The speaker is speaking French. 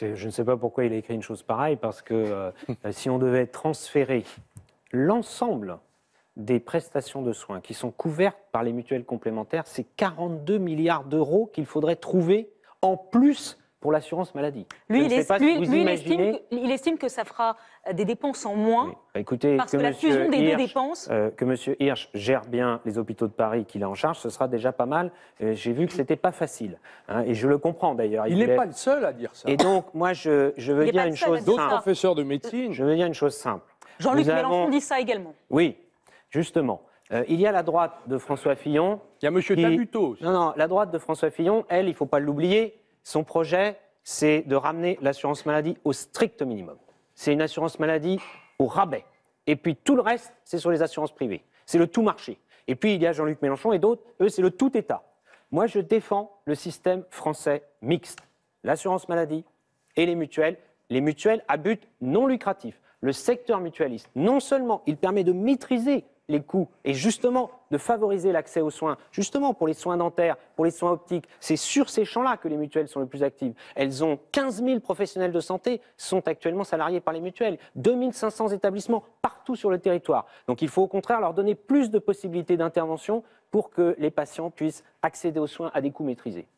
Je ne sais pas pourquoi il a écrit une chose pareille, parce que euh, si on devait transférer l'ensemble des prestations de soins qui sont couvertes par les mutuelles complémentaires, c'est 42 milliards d'euros qu'il faudrait trouver en plus pour l'assurance maladie. Lui, il, estime que, ça fera euh, des dépenses en moins. Bah, écoutez, parce que, la fusion des deux dépenses. Euh, que M. Hirsch gère bien les hôpitaux de Paris qu'il a en charge, ce sera déjà pas mal. Euh, j'ai vu que c'était pas facile. Hein, et je le comprends d'ailleurs. Il n'est pas le seul à dire ça. Et donc, moi, je, veux dire une chose simple. D'autres professeurs de médecine. Je veux dire une chose simple. Jean-Luc Mélenchon dit ça également. Oui, justement. il y a la droite de François Fillon. Il y a M. Qui... Non, non, la droite de François Fillon, elle, il ne faut pas l'oublier, son projet, c'est de ramener l'assurance maladie au strict minimum. C'est une assurance maladie au rabais. Et puis tout le reste, c'est sur les assurances privées. C'est le tout marché. Et puis il y a Jean-Luc Mélenchon et d'autres, eux, c'est le tout État. Moi, je défends le système français mixte. L'assurance maladie et les mutuelles. Les mutuelles à but non lucratif. Le secteur mutualiste, non seulement il permet de maîtriser les coûts et justement de favoriser l'accès aux soins, justement pour les soins dentaires, pour les soins optiques. C'est sur ces champs-là que les mutuelles sont les plus actives. Elles ont 15 000 professionnels de santé sont actuellement salariés par les mutuelles, 2 500 établissements partout sur le territoire. Donc il faut au contraire leur donner plus de possibilités d'intervention pour que les patients puissent accéder aux soins à des coûts maîtrisés.